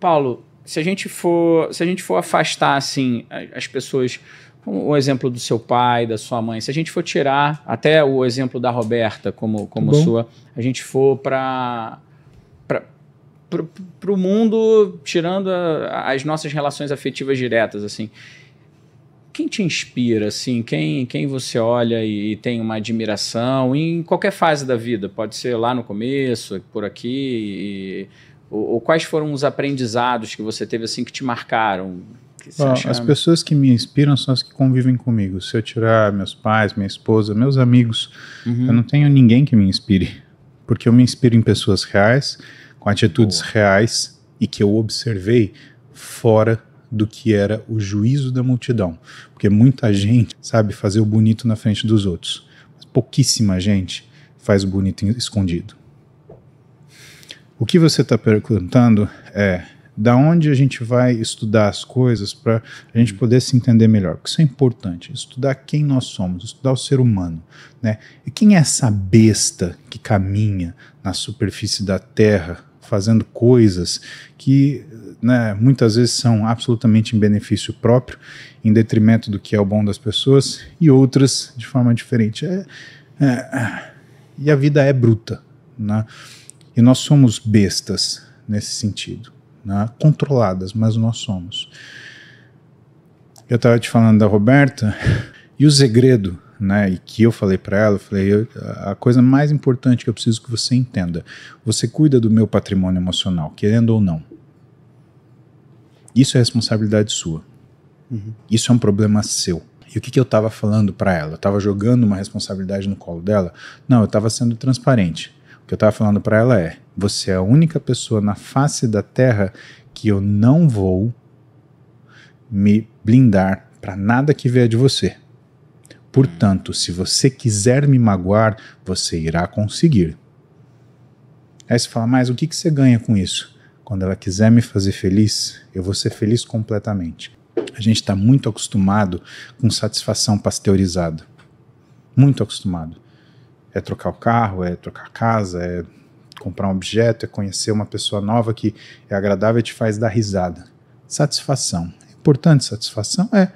Paulo, se a gente for, se a gente for afastar assim as pessoas o exemplo do seu pai, da sua mãe, se a gente for tirar até o exemplo da Roberta como, como Bom. sua, a gente for para para o mundo, tirando a, as nossas relações afetivas diretas, assim. Quem te inspira, assim? Quem, quem você olha e, e, tem uma admiração em qualquer fase da vida? Pode ser lá no começo, por aqui, ou, ou, quais foram os aprendizados que você teve assim que te marcaram? Que Bom, as pessoas que me inspiram são as que convivem comigo. Se eu tirar meus pais, minha esposa, meus amigos, uhum. eu não tenho ninguém que me inspire. Porque eu me inspiro em pessoas reais, com atitudes Boa. reais e que eu observei fora do que era o juízo da multidão. Porque muita gente sabe fazer o bonito na frente dos outros, mas pouquíssima gente faz o bonito escondido. O que você está perguntando é da onde a gente vai estudar as coisas para a gente uhum. poder se entender melhor. Porque isso é importante, estudar quem nós somos, estudar o ser humano. Né? E quem é essa besta que caminha na superfície da Terra fazendo coisas que né, muitas vezes são absolutamente em benefício próprio, em detrimento do que é o bom das pessoas, e outras de forma diferente. É, é, e a vida é bruta. Né? E nós somos bestas nesse sentido, né? controladas, mas nós somos. Eu estava te falando da Roberta e o segredo, né? E que eu falei para ela, eu falei eu, a coisa mais importante que eu preciso que você entenda: você cuida do meu patrimônio emocional, querendo ou não. Isso é responsabilidade sua. Uhum. Isso é um problema seu. E o que, que eu estava falando para ela? Eu estava jogando uma responsabilidade no colo dela? Não, eu estava sendo transparente. O que eu estava falando para ela é: você é a única pessoa na face da Terra que eu não vou me blindar para nada que vier de você. Portanto, se você quiser me magoar, você irá conseguir. Aí você fala, mas o que, que você ganha com isso? Quando ela quiser me fazer feliz, eu vou ser feliz completamente. A gente está muito acostumado com satisfação pasteurizada. Muito acostumado é trocar o carro, é trocar a casa, é comprar um objeto, é conhecer uma pessoa nova que é agradável e te faz dar risada. Satisfação. É importante satisfação? É.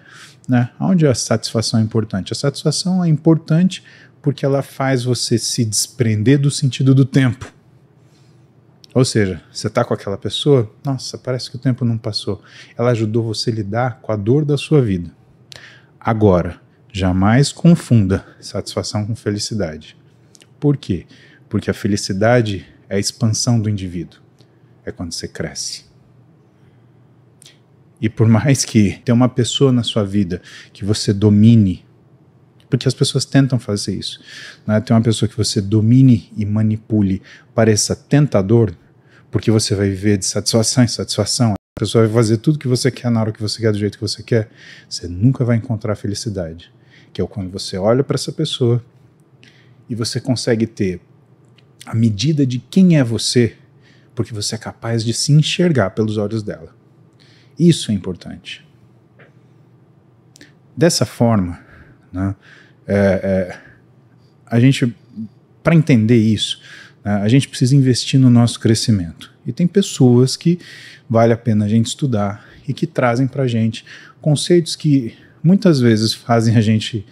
Né? Onde a satisfação é importante? A satisfação é importante porque ela faz você se desprender do sentido do tempo. Ou seja, você está com aquela pessoa, nossa, parece que o tempo não passou. Ela ajudou você a lidar com a dor da sua vida. Agora, jamais confunda satisfação com felicidade. Por quê? Porque a felicidade é a expansão do indivíduo, é quando você cresce. E por mais que tenha uma pessoa na sua vida que você domine, porque as pessoas tentam fazer isso, é? tem uma pessoa que você domine e manipule, pareça tentador, porque você vai viver de satisfação em satisfação, a pessoa vai fazer tudo que você quer na hora que você quer, do jeito que você quer, você nunca vai encontrar felicidade. Que é quando você olha para essa pessoa e você consegue ter a medida de quem é você, porque você é capaz de se enxergar pelos olhos dela. Isso é importante. Dessa forma, né, é, é, a gente, para entender isso, né, a gente precisa investir no nosso crescimento. E tem pessoas que vale a pena a gente estudar e que trazem para a gente conceitos que muitas vezes fazem a gente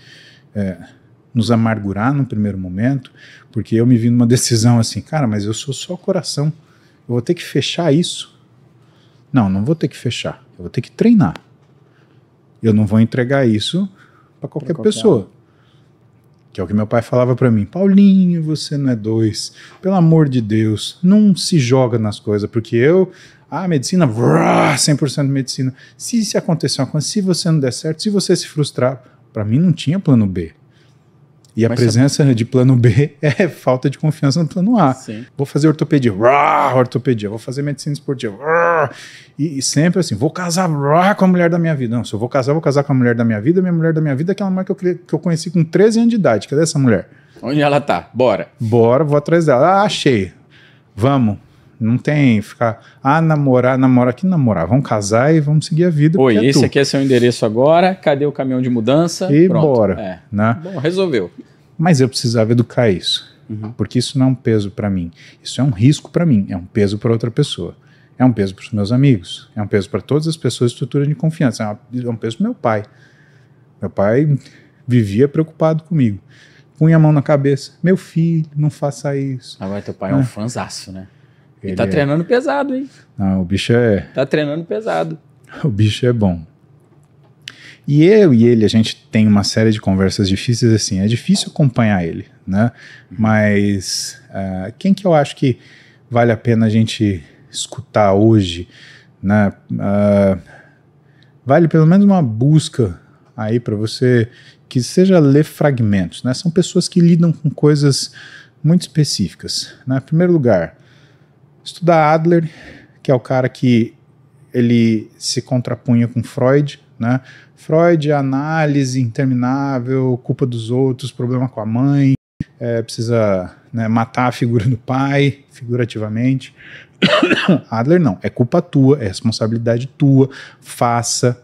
é, nos amargurar no primeiro momento, porque eu me vi numa decisão assim, cara, mas eu sou só coração, eu vou ter que fechar isso. Não, não vou ter que fechar, eu vou ter que treinar. Eu não vou entregar isso para qualquer, qualquer, pessoa. Que é o que meu pai falava para mim, Paulinho, você não é dois, pelo amor de Deus, não se joga nas coisas, porque eu, ah, medicina, 100% de medicina. Se isso acontecer uma coisa, se você não der certo, se você se frustrar, para mim não tinha plano B. E a presença de plano B é falta de confiança no plano A. Sim. Vou fazer ortopedia, rah, ortopedia. Vou fazer medicina esportiva, e, e, sempre assim, vou casar rah, com a mulher da minha vida. Não, se eu vou casar, vou casar com a mulher da minha vida. Minha mulher da minha vida é aquela mulher que eu, que eu conheci com 13 anos de idade. Cadê essa mulher? Onde ela tá? Bora. Bora, vou atrás dela. Ah, achei. Vamos. Não tem ficar, ah, namorar, namorar, que namorar? Vamos casar e vamos seguir a vida. Oi, é esse é aqui é seu endereço agora, cadê o caminhão de mudança? E Pronto. bora. É. Né? Bom, resolveu. Mas eu precisava educar isso, uhum. porque isso não é um peso para mim. Isso é um risco para mim, é um peso para outra pessoa. É um peso para os meus amigos, é um peso para todas as pessoas de estrutura de confiança, é, uma, é um peso para meu pai. Meu pai vivia preocupado comigo. Punha a mão na cabeça, meu filho, não faça isso. Agora teu pai é, é um fanzaço, né? Ele e tá é. treinando pesado, hein? Não, o bicho é. Tá treinando pesado. O bicho é bom. E eu e ele, a gente tem uma série de conversas difíceis, assim, é difícil acompanhar ele, né? Uhum. Mas uh, quem que eu acho que vale a pena a gente escutar hoje, né? Uh, vale pelo menos uma busca aí para você que seja ler fragmentos, né? São pessoas que lidam com coisas muito específicas, né? Em primeiro lugar, estudar Adler, que é o cara que ele se contrapunha com Freud, né? Freud, análise interminável, culpa dos outros, problema com a mãe, é, precisa né, matar a figura do pai, figurativamente. Adler não, é culpa tua, é responsabilidade tua, faça.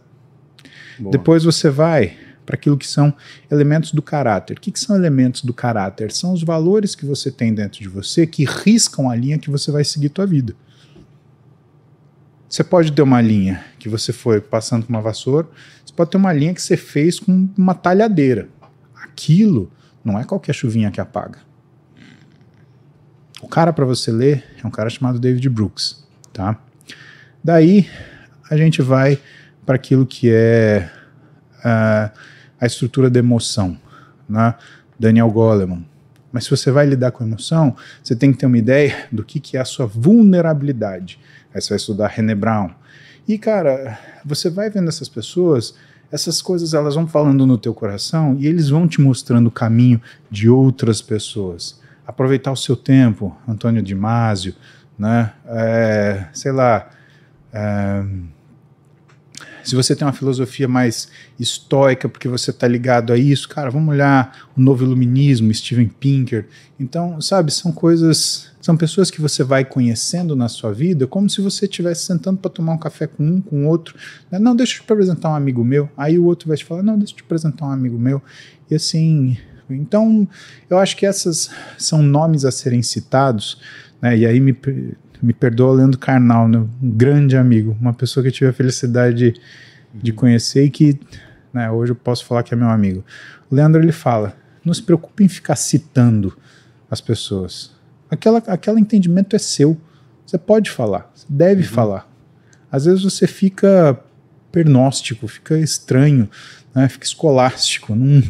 Boa. Depois você vai para aquilo que são elementos do caráter. O que, que, são elementos do caráter? São os valores que você tem dentro de você que riscam a linha que você vai seguir tua vida. Você pode ter uma linha que você foi passando com uma vassoura, você pode ter uma linha que você fez com uma talhadeira. Aquilo não é qualquer chuvinha que apaga. O cara para você ler é um cara chamado David Brooks, tá? Daí a gente vai para aquilo que é uh, a estrutura da emoção, né? Daniel Goleman, mas se você vai lidar com emoção, você tem que ter uma ideia do que, que é a sua vulnerabilidade. Aí você vai estudar René Brown. E, cara, você vai vendo essas pessoas, essas coisas elas vão falando no teu coração e eles vão te mostrando o caminho de outras pessoas. Aproveitar o seu tempo, Antônio Dimásio, né? É, sei lá. É, se você tem uma filosofia mais estoica, porque você está ligado a isso, cara, vamos olhar o novo iluminismo, Steven Pinker. Então, sabe, são coisas, são pessoas que você vai conhecendo na sua vida, como se você estivesse sentando para tomar um café com um, com outro. Né? Não, deixa eu te apresentar um amigo meu. Aí o outro vai te falar, não, deixa eu te apresentar um amigo meu. E assim, então eu acho que essas são nomes a serem citados, né? E aí me me perdoa Leandro Carnal, né? um grande amigo, uma pessoa que eu tive a felicidade de, de conhecer e que né, hoje eu posso falar que é meu amigo. O Leandro ele fala: não se preocupe em ficar citando as pessoas. Aquela, aquele entendimento é seu. Você pode falar, você deve uhum. falar. Às vezes você fica pernóstico, fica estranho, né? fica escolástico. Não...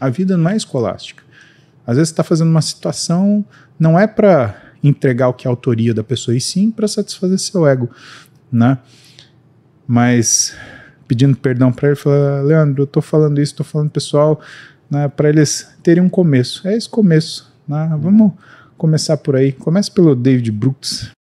a vida não é escolástica. Às vezes você está fazendo uma situação, não é para entregar o que é autoria da pessoa, e sim para satisfazer seu ego, né? Mas pedindo perdão para ele, falar, Leandro, eu tô falando isso, tô falando pessoal, né, para eles terem um começo. É esse começo, né? Vamos começar por aí. começa pelo David Brooks,